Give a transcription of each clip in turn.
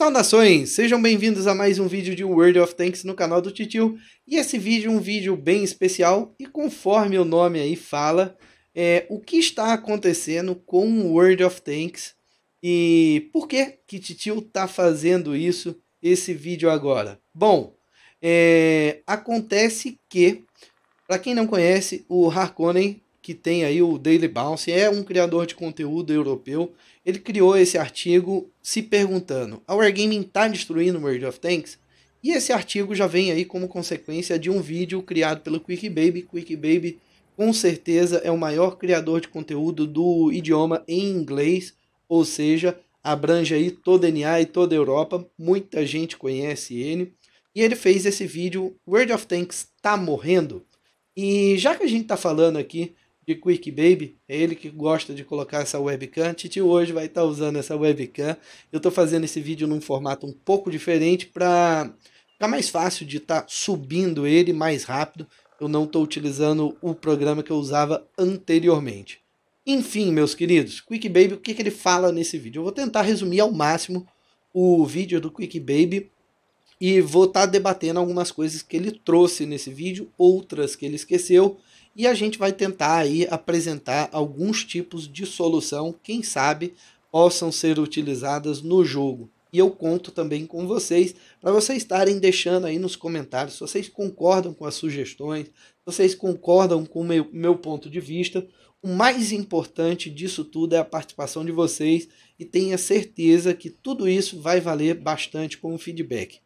Saudações! Sejam bem-vindos a mais um vídeo de World of Tanks no canal do Titio. E esse vídeo é um vídeo bem especial e conforme o nome aí fala, é o que está acontecendo com o World of Tanks e por que que Titio está fazendo isso, esse vídeo agora. Bom, é, acontece que, para quem não conhece, o Harkonnen que tem aí o Daily Bounce, é um criador de conteúdo europeu. Ele criou esse artigo se perguntando: a Wargaming está destruindo o World of Tanks? E esse artigo já vem aí como consequência de um vídeo criado pelo QuickBaby. QuickBaby, com certeza, é o maior criador de conteúdo do idioma em inglês, ou seja, abrange aí toda a NA e toda a Europa. Muita gente conhece ele. E ele fez esse vídeo, World of Tanks tá morrendo? E já que a gente está falando aqui de Quick Baby, é ele que gosta de colocar essa webcam. Titi hoje vai estar tá usando essa webcam. Eu estou fazendo esse vídeo num formato um pouco diferente para ficar mais fácil de estar tá subindo ele mais rápido. Eu não estou utilizando o programa que eu usava anteriormente. Enfim, meus queridos, Quick Baby, o que, que ele fala nesse vídeo? Eu vou tentar resumir ao máximo o vídeo do Quick Baby e vou estar tá debatendo algumas coisas que ele trouxe nesse vídeo, outras que ele esqueceu e a gente vai tentar aí apresentar alguns tipos de solução, quem sabe possam ser utilizadas no jogo. E eu conto também com vocês para vocês estarem deixando aí nos comentários se vocês concordam com as sugestões, se vocês concordam com o meu, meu ponto de vista. O mais importante disso tudo é a participação de vocês e tenha certeza que tudo isso vai valer bastante como feedback.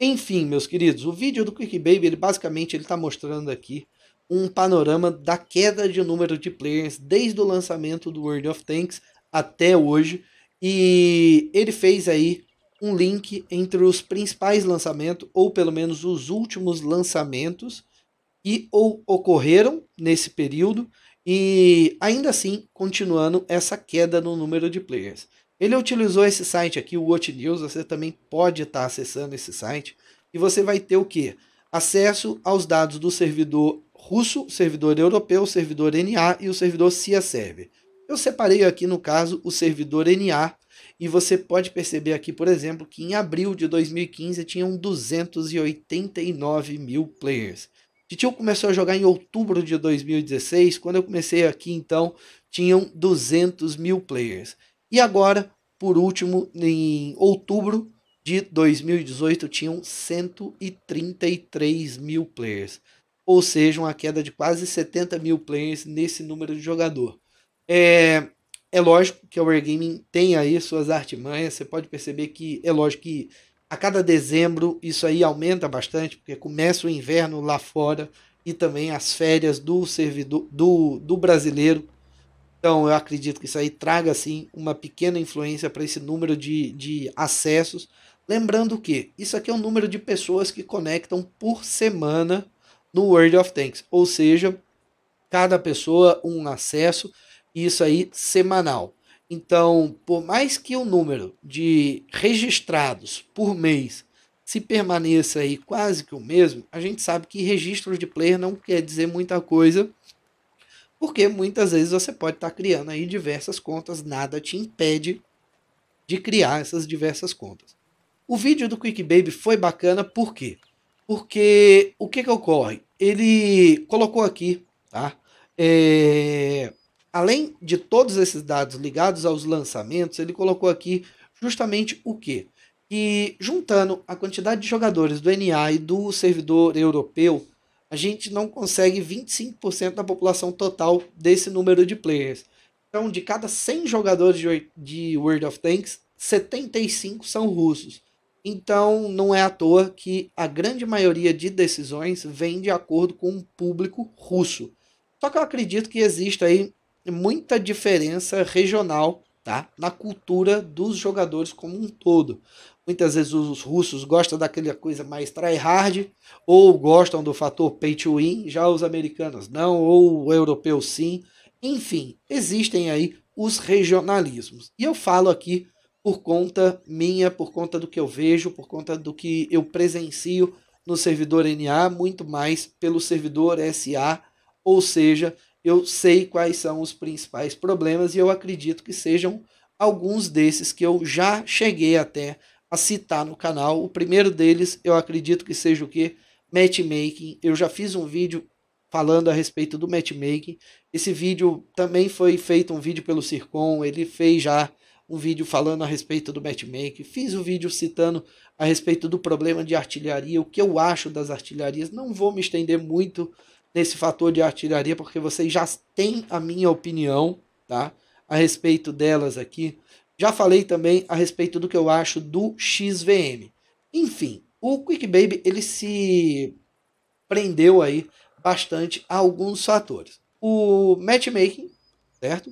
Enfim, meus queridos, o vídeo do Quick Baby, ele basicamente ele está mostrando aqui um panorama da queda de número de players desde o lançamento do World of Tanks até hoje. E ele fez aí um link entre os principais lançamentos, ou pelo menos os últimos lançamentos, que ou ocorreram nesse período, e ainda assim continuando essa queda no número de players. Ele utilizou esse site aqui, o Watch News, você também pode estar tá acessando esse site, e você vai ter o que? Acesso aos dados do servidor russo, servidor europeu, servidor NA e o servidor CIA server. Eu separei aqui no caso o servidor NA e você pode perceber aqui, por exemplo, que em abril de 2015 tinham 289 mil players. Titio começou a jogar em outubro de 2016, quando eu comecei aqui então tinham 200 mil players. E agora, por último, em outubro de 2018 tinham 133 mil players ou seja, uma queda de quase 70 mil players nesse número de jogador. É, é lógico que a Wargaming tem aí suas artimanhas, você pode perceber que é lógico que a cada dezembro isso aí aumenta bastante, porque começa o inverno lá fora e também as férias do servidor do, do brasileiro. Então eu acredito que isso aí traga assim uma pequena influência para esse número de, de acessos. Lembrando que isso aqui é o número de pessoas que conectam por semana no World of Tanks. Ou seja, cada pessoa um acesso, isso aí semanal. Então, por mais que o número de registrados por mês se permaneça aí quase que o mesmo, a gente sabe que registros de player não quer dizer muita coisa, porque muitas vezes você pode estar tá criando aí diversas contas, nada te impede de criar essas diversas contas. O vídeo do Quick Baby foi bacana porque porque o que, que ocorre? Ele colocou aqui, tá? É, além de todos esses dados ligados aos lançamentos, ele colocou aqui justamente o quê? Que juntando a quantidade de jogadores do NA e do servidor europeu, a gente não consegue 25% da população total desse número de players. Então, de cada 100 jogadores de World of Tanks, 75 são russos. Então, não é à toa que a grande maioria de decisões vem de acordo com o público russo. Só que eu acredito que existe aí muita diferença regional tá? na cultura dos jogadores como um todo. Muitas vezes os russos gostam daquela coisa mais tryhard, ou gostam do fator pay to win, já os americanos não, ou o europeu sim. Enfim, existem aí os regionalismos. E eu falo aqui por conta minha, por conta do que eu vejo, por conta do que eu presencio no servidor NA, muito mais pelo servidor SA, ou seja, eu sei quais são os principais problemas e eu acredito que sejam alguns desses que eu já cheguei até a citar no canal. O primeiro deles, eu acredito que seja o que? Matchmaking. Eu já fiz um vídeo falando a respeito do matchmaking. Esse vídeo também foi feito um vídeo pelo Circon, ele fez já um vídeo falando a respeito do matchmaking, fiz um vídeo citando a respeito do problema de artilharia, o que eu acho das artilharias. Não vou me estender muito nesse fator de artilharia, porque vocês já têm a minha opinião tá? a respeito delas aqui. Já falei também a respeito do que eu acho do XVM. Enfim, o Quick Baby ele se prendeu aí bastante a alguns fatores. O matchmaking, certo?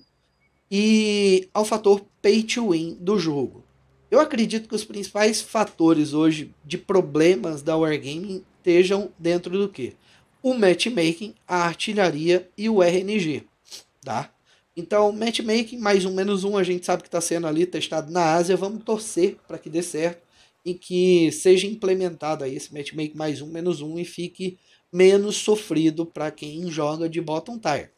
e ao fator pay to win do jogo. Eu acredito que os principais fatores hoje de problemas da Wargaming estejam dentro do que? O matchmaking, a artilharia e o RNG, tá? Então, matchmaking, mais um menos um, a gente sabe que está sendo ali testado na Ásia, vamos torcer para que dê certo e que seja implementado aí esse matchmaking mais um, menos um e fique menos sofrido para quem joga de bottom tier,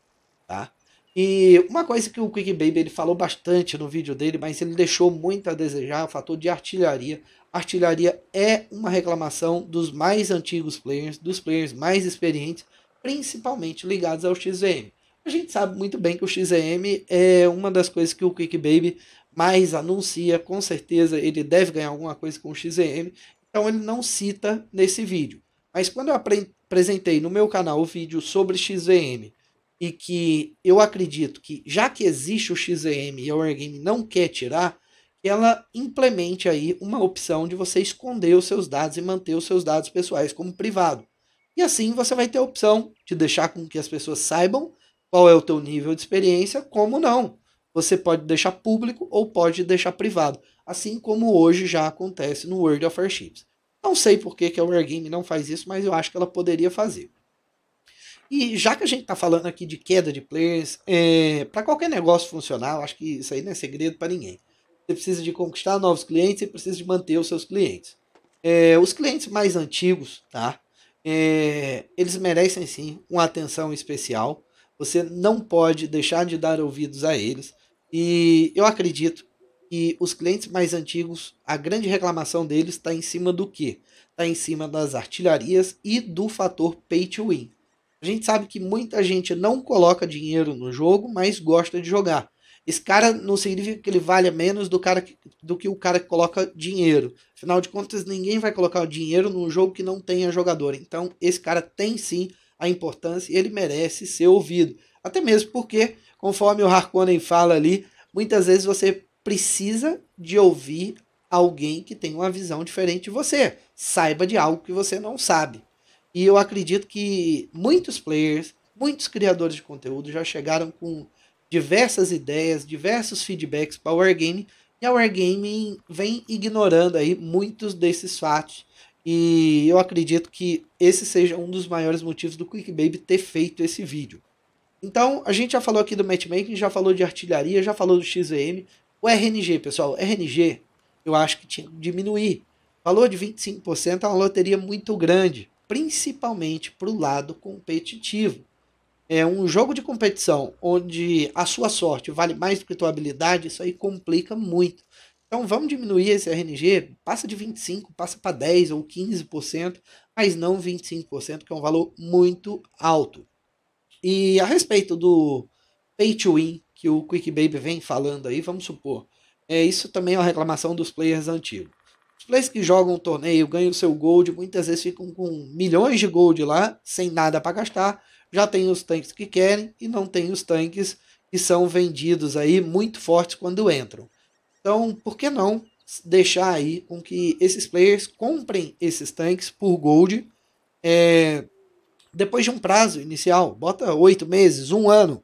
tá? E uma coisa que o Quick Baby ele falou bastante no vídeo dele, mas ele deixou muito a desejar, o fator de artilharia. Artilharia é uma reclamação dos mais antigos players, dos players mais experientes, principalmente ligados ao XVM. A gente sabe muito bem que o XVM é uma das coisas que o Quick Baby mais anuncia, com certeza ele deve ganhar alguma coisa com o XVM, então ele não cita nesse vídeo. Mas quando eu apresentei no meu canal o vídeo sobre XVM e que eu acredito que, já que existe o XEM e a Wargame não quer tirar, ela implemente aí uma opção de você esconder os seus dados e manter os seus dados pessoais como privado. E assim você vai ter a opção de deixar com que as pessoas saibam qual é o teu nível de experiência, como não. Você pode deixar público ou pode deixar privado, assim como hoje já acontece no World of Warships. Não sei por que, que a Wargame não faz isso, mas eu acho que ela poderia fazer. E já que a gente está falando aqui de queda de players, é, para qualquer negócio funcionar, eu acho que isso aí não é segredo para ninguém. Você precisa de conquistar novos clientes e precisa de manter os seus clientes. É, os clientes mais antigos, tá? É, eles merecem sim uma atenção especial. Você não pode deixar de dar ouvidos a eles. E eu acredito que os clientes mais antigos, a grande reclamação deles está em cima do que? Está em cima das artilharias e do fator pay to win. A gente sabe que muita gente não coloca dinheiro no jogo, mas gosta de jogar. Esse cara não significa que ele valha menos do, cara que, do que o cara que coloca dinheiro. Afinal de contas, ninguém vai colocar o dinheiro num jogo que não tenha jogador. Então, esse cara tem sim a importância e ele merece ser ouvido. Até mesmo porque, conforme o Harkonnen fala ali, muitas vezes você precisa de ouvir alguém que tem uma visão diferente de você. Saiba de algo que você não sabe. E eu acredito que muitos players, muitos criadores de conteúdo já chegaram com diversas ideias, diversos feedbacks para o Wargame, e a Wargame vem ignorando aí muitos desses fatos. E eu acredito que esse seja um dos maiores motivos do Quick Baby ter feito esse vídeo. Então, a gente já falou aqui do matchmaking, já falou de artilharia, já falou do XVM. O RNG, pessoal, RNG eu acho que tinha que diminuir. falou valor de 25% é uma loteria muito grande principalmente para o lado competitivo. É um jogo de competição onde a sua sorte vale mais do que a tua habilidade, isso aí complica muito. Então vamos diminuir esse RNG, passa de 25, passa para 10 ou 15%, mas não 25%, que é um valor muito alto. E a respeito do pay to win que o Quick Baby vem falando aí, vamos supor, é isso também é uma reclamação dos players antigos. Os players que jogam um torneio, ganham seu gold, muitas vezes ficam com milhões de gold lá, sem nada para gastar. Já tem os tanques que querem e não tem os tanques que são vendidos aí muito fortes quando entram. Então, por que não deixar aí com que esses players comprem esses tanques por gold é, depois de um prazo inicial? Bota oito meses, um ano,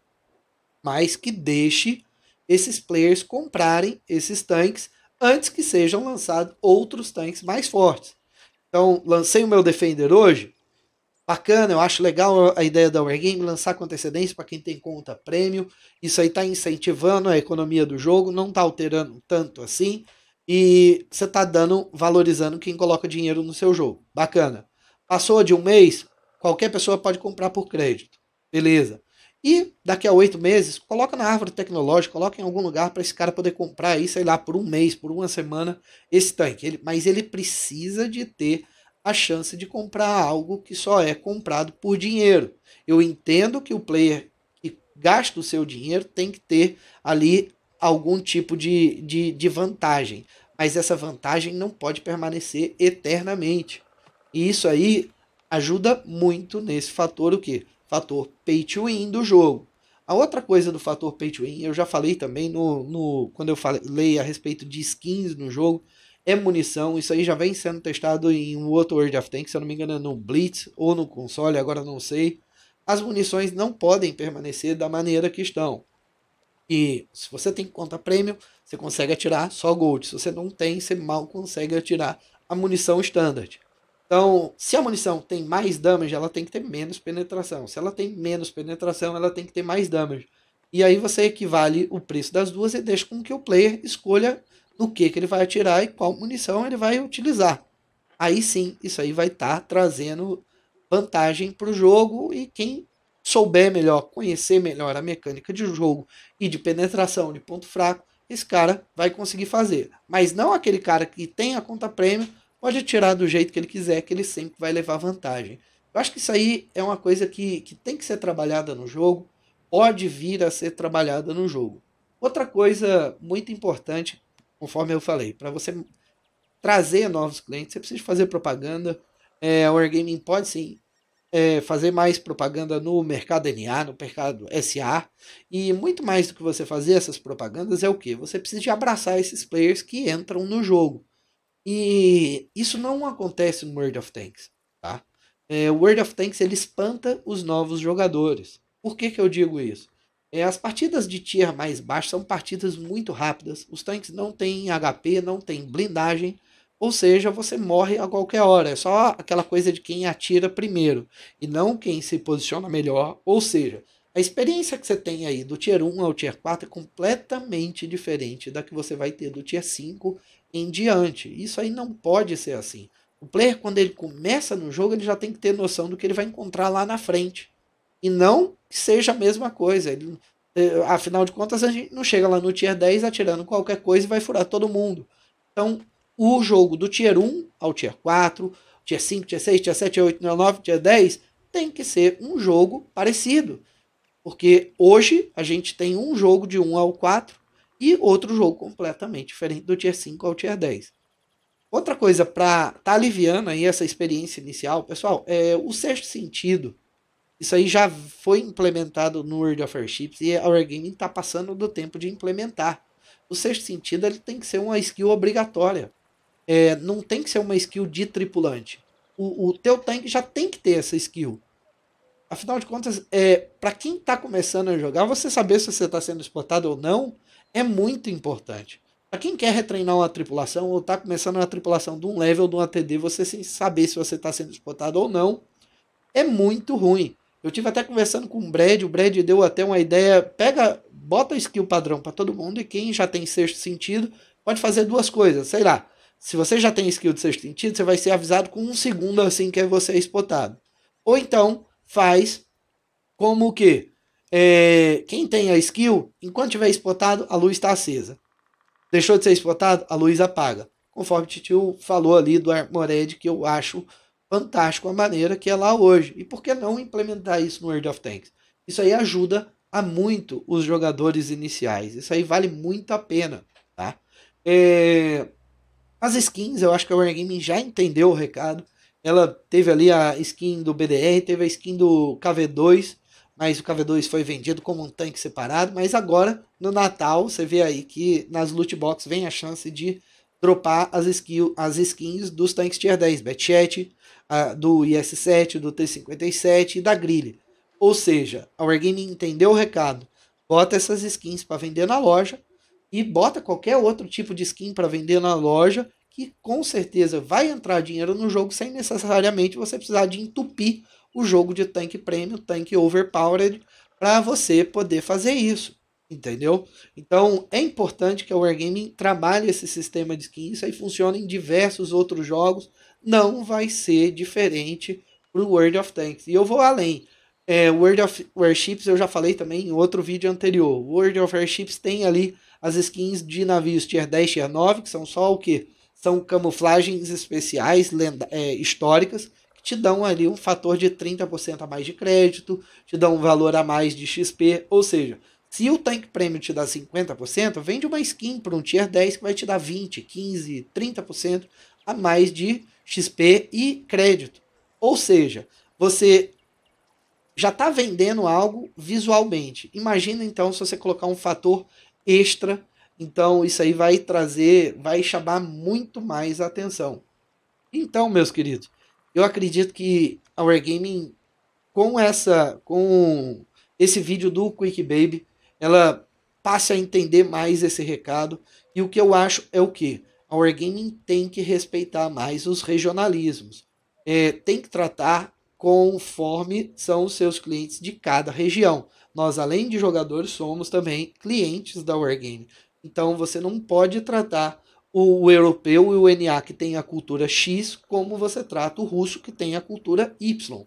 mas que deixe esses players comprarem esses tanques antes que sejam lançados outros tanques mais fortes. Então, lancei o meu Defender hoje. Bacana, eu acho legal a ideia da Wargame lançar com antecedência para quem tem conta prêmio. Isso aí está incentivando a economia do jogo, não está alterando tanto assim. E você está dando, valorizando quem coloca dinheiro no seu jogo. Bacana. Passou de um mês, qualquer pessoa pode comprar por crédito. Beleza. E daqui a oito meses, coloca na árvore tecnológica, coloca em algum lugar para esse cara poder comprar aí, sei lá, por um mês, por uma semana, esse tanque. Ele, mas ele precisa de ter a chance de comprar algo que só é comprado por dinheiro. Eu entendo que o player que gasta o seu dinheiro tem que ter ali algum tipo de, de, de vantagem. Mas essa vantagem não pode permanecer eternamente. E isso aí ajuda muito nesse fator o que? fator pay to win do jogo. A outra coisa do fator pay to win, eu já falei também no, no quando eu falei a respeito de skins no jogo, é munição. Isso aí já vem sendo testado em um outro World of Tanks, se eu não me engano, é no Blitz ou no console, agora não sei. As munições não podem permanecer da maneira que estão. E se você tem conta premium, você consegue atirar só gold. Se você não tem, você mal consegue atirar a munição standard. Então, se a munição tem mais damage, ela tem que ter menos penetração. Se ela tem menos penetração, ela tem que ter mais damage. E aí você equivale o preço das duas e deixa com que o player escolha no que, que ele vai atirar e qual munição ele vai utilizar. Aí sim, isso aí vai estar tá trazendo vantagem para o jogo e quem souber melhor, conhecer melhor a mecânica de jogo e de penetração de ponto fraco, esse cara vai conseguir fazer. Mas não aquele cara que tem a conta prêmio pode tirar do jeito que ele quiser, que ele sempre vai levar vantagem. Eu acho que isso aí é uma coisa que, que tem que ser trabalhada no jogo, pode vir a ser trabalhada no jogo. Outra coisa muito importante, conforme eu falei, para você trazer novos clientes, você precisa fazer propaganda. É, a Wargaming pode sim é, fazer mais propaganda no mercado NA, no mercado SA. E muito mais do que você fazer essas propagandas é o que? Você precisa de abraçar esses players que entram no jogo. E isso não acontece no World of Tanks. Tá? É, o World of Tanks ele espanta os novos jogadores. Por que, que eu digo isso? É, as partidas de tier mais baixo são partidas muito rápidas. Os tanques não têm HP, não têm blindagem. Ou seja, você morre a qualquer hora. É só aquela coisa de quem atira primeiro e não quem se posiciona melhor. Ou seja, a experiência que você tem aí do Tier 1 ao Tier 4 é completamente diferente da que você vai ter do Tier 5 em diante. Isso aí não pode ser assim. O player, quando ele começa no jogo, ele já tem que ter noção do que ele vai encontrar lá na frente. E não que seja a mesma coisa. Ele, eh, afinal de contas, a gente não chega lá no tier 10 atirando qualquer coisa e vai furar todo mundo. Então, o jogo do tier 1 ao tier 4, tier 5, tier 6, tier 7, tier 8, tier 9, tier 10, tem que ser um jogo parecido. Porque hoje a gente tem um jogo de 1 ao 4 e outro jogo completamente diferente do Tier 5 ao Tier 10. Outra coisa para tá aliviando aí essa experiência inicial, pessoal, é o sexto sentido. Isso aí já foi implementado no World of Warships e a Wargaming está passando do tempo de implementar. O sexto sentido ele tem que ser uma skill obrigatória. É, não tem que ser uma skill de tripulante. O, o teu tanque já tem que ter essa skill. Afinal de contas, é, para quem está começando a jogar, você saber se você está sendo explotado ou não é muito importante. Para quem quer retreinar uma tripulação ou está começando uma tripulação de um level de um ATD, você sem saber se você está sendo spotado ou não, é muito ruim. Eu tive até conversando com o Brad, o Brad deu até uma ideia, pega, bota skill padrão para todo mundo e quem já tem sexto sentido pode fazer duas coisas, sei lá. Se você já tem skill de sexto sentido, você vai ser avisado com um segundo assim que é você é spotado. Ou então faz como o que é, quem tem a skill, enquanto tiver explotado, a luz está acesa. Deixou de ser explotado, a luz apaga. Conforme o tio falou ali do Armored, que eu acho fantástico a maneira que é lá hoje. E por que não implementar isso no World of Tanks? Isso aí ajuda a muito os jogadores iniciais. Isso aí vale muito a pena, tá? É... As skins, eu acho que a Wargaming já entendeu o recado. Ela teve ali a skin do BDR, teve a skin do KV2, mas o KV2 foi vendido como um tanque separado. Mas agora, no Natal, você vê aí que nas loot box vem a chance de dropar as, skill, as skins dos tanques tier 10, Batchet, do IS-7, do T-57 e da Grille. Ou seja, a Wargaming entendeu o recado, bota essas skins para vender na loja e bota qualquer outro tipo de skin para vender na loja que com certeza vai entrar dinheiro no jogo sem necessariamente você precisar de entupir o jogo de tanque premium, tanque overpowered, para você poder fazer isso. Entendeu? Então é importante que a Wargaming trabalhe esse sistema de skins. Isso aí funciona em diversos outros jogos. Não vai ser diferente para o World of Tanks. E eu vou além. É, World of Warships eu já falei também em outro vídeo anterior. World of Warships tem ali as skins de navios Tier 10, Tier 9, que são só o que? São camuflagens especiais, lenda, é, históricas, te dão ali um fator de 30% a mais de crédito, te dão um valor a mais de XP, ou seja, se o Tank Premium te dá 50%, vende uma skin para um Tier 10 que vai te dar 20, 15, 30% a mais de XP e crédito. Ou seja, você já está vendendo algo visualmente. Imagina então se você colocar um fator extra. Então isso aí vai trazer, vai chamar muito mais atenção. Então, meus queridos, eu acredito que a Wargaming, com essa, com esse vídeo do Quick Baby, ela passa a entender mais esse recado. E o que eu acho é o que? A Wargaming tem que respeitar mais os regionalismos. É, tem que tratar conforme são os seus clientes de cada região. Nós, além de jogadores, somos também clientes da Wargaming. Então você não pode tratar o, europeu e o NA que tem a cultura X, como você trata o russo que tem a cultura Y.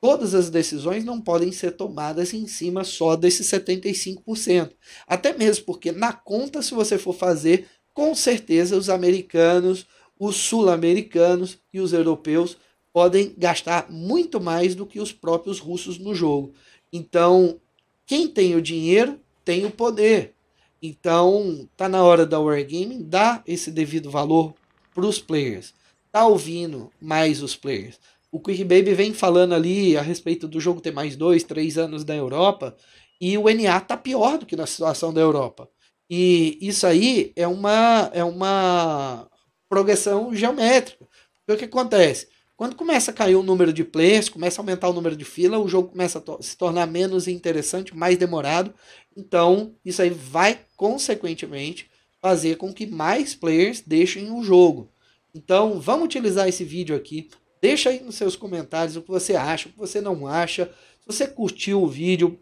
Todas as decisões não podem ser tomadas em cima só desse 75%. Até mesmo porque, na conta, se você for fazer, com certeza os americanos, os sul-americanos e os europeus podem gastar muito mais do que os próprios russos no jogo. Então, quem tem o dinheiro tem o poder. Então, tá na hora da Wargaming dar esse devido valor para os players. Tá ouvindo mais os players. O Quick Baby vem falando ali a respeito do jogo ter mais dois, três anos da Europa e o NA tá pior do que na situação da Europa. E isso aí é uma é uma progressão geométrica. o que acontece? Quando começa a cair o número de players, começa a aumentar o número de fila, o jogo começa a to se tornar menos interessante, mais demorado. Então, isso aí vai consequentemente fazer com que mais players deixem o jogo. Então, vamos utilizar esse vídeo aqui. Deixa aí nos seus comentários o que você acha, o que você não acha. Se você curtiu o vídeo,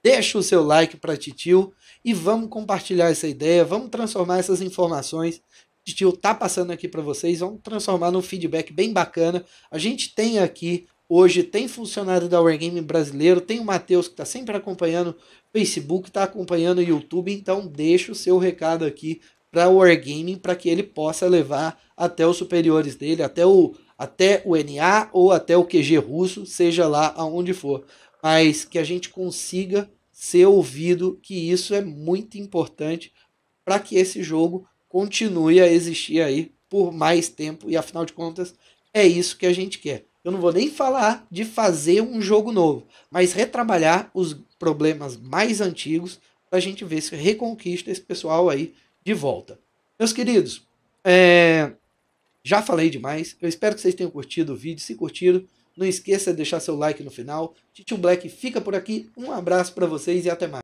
deixa o seu like para titio e vamos compartilhar essa ideia, vamos transformar essas informações Tio tá passando aqui para vocês, vamos transformar num feedback bem bacana. A gente tem aqui hoje, tem funcionário da Wargame brasileiro, tem o Matheus que está sempre acompanhando Facebook, está acompanhando o YouTube, então deixa o seu recado aqui para o Wargaming para que ele possa levar até os superiores dele, até o, até o NA ou até o QG russo, seja lá aonde for. Mas que a gente consiga ser ouvido, que isso é muito importante para que esse jogo continue a existir aí por mais tempo e afinal de contas é isso que a gente quer. Eu não vou nem falar de fazer um jogo novo, mas retrabalhar os problemas mais antigos para a gente ver se reconquista esse pessoal aí de volta. Meus queridos, é... já falei demais. Eu espero que vocês tenham curtido o vídeo. Se curtiram, não esqueça de deixar seu like no final. Titio Black fica por aqui. Um abraço para vocês e até mais.